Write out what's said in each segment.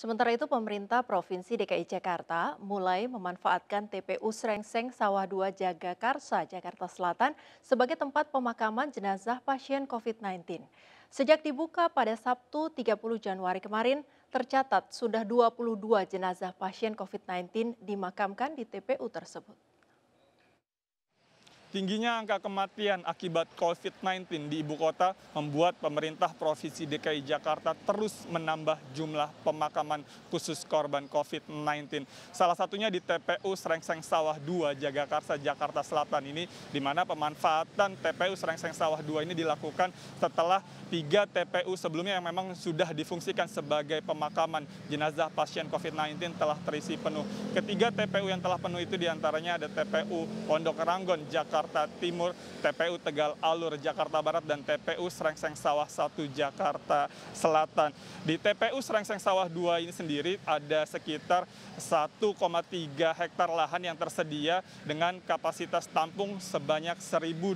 Sementara itu pemerintah Provinsi DKI Jakarta mulai memanfaatkan TPU Srengseng Sawah 2 Jagakarsa, Jakarta Selatan sebagai tempat pemakaman jenazah pasien COVID-19. Sejak dibuka pada Sabtu 30 Januari kemarin, tercatat sudah 22 jenazah pasien COVID-19 dimakamkan di TPU tersebut. Tingginya angka kematian akibat COVID-19 di ibu kota membuat pemerintah Provinsi DKI Jakarta terus menambah jumlah pemakaman khusus korban COVID-19. Salah satunya di TPU Serengseng Sawah 2 Jagakarsa Jakarta Selatan ini di mana pemanfaatan TPU Serengseng Sawah 2 ini dilakukan setelah tiga TPU sebelumnya yang memang sudah difungsikan sebagai pemakaman jenazah pasien COVID-19 telah terisi penuh. Ketiga TPU yang telah penuh itu diantaranya ada TPU Pondok Ranggon Jakarta Jakarta Timur, TPU Tegal Alur Jakarta Barat, dan TPU Serengseng Sawah 1 Jakarta Selatan. Di TPU Serengseng Sawah 2 ini sendiri ada sekitar 1,3 hektar lahan yang tersedia dengan kapasitas tampung sebanyak 1020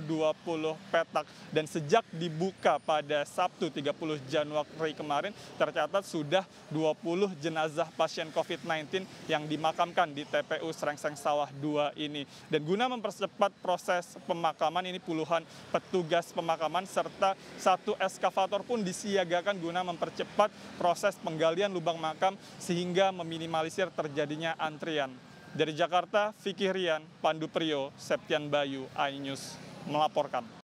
petak. Dan sejak dibuka pada Sabtu 30 Januari kemarin, tercatat sudah 20 jenazah pasien COVID-19 yang dimakamkan di TPU Serengseng Sawah 2 ini. Dan guna mempercepat proses proses pemakaman ini puluhan petugas pemakaman serta satu eskavator pun disiagakan guna mempercepat proses penggalian lubang makam sehingga meminimalisir terjadinya antrian. Dari Jakarta, Vicky Rian, Pandu Prio, Septian Bayu, iNews melaporkan.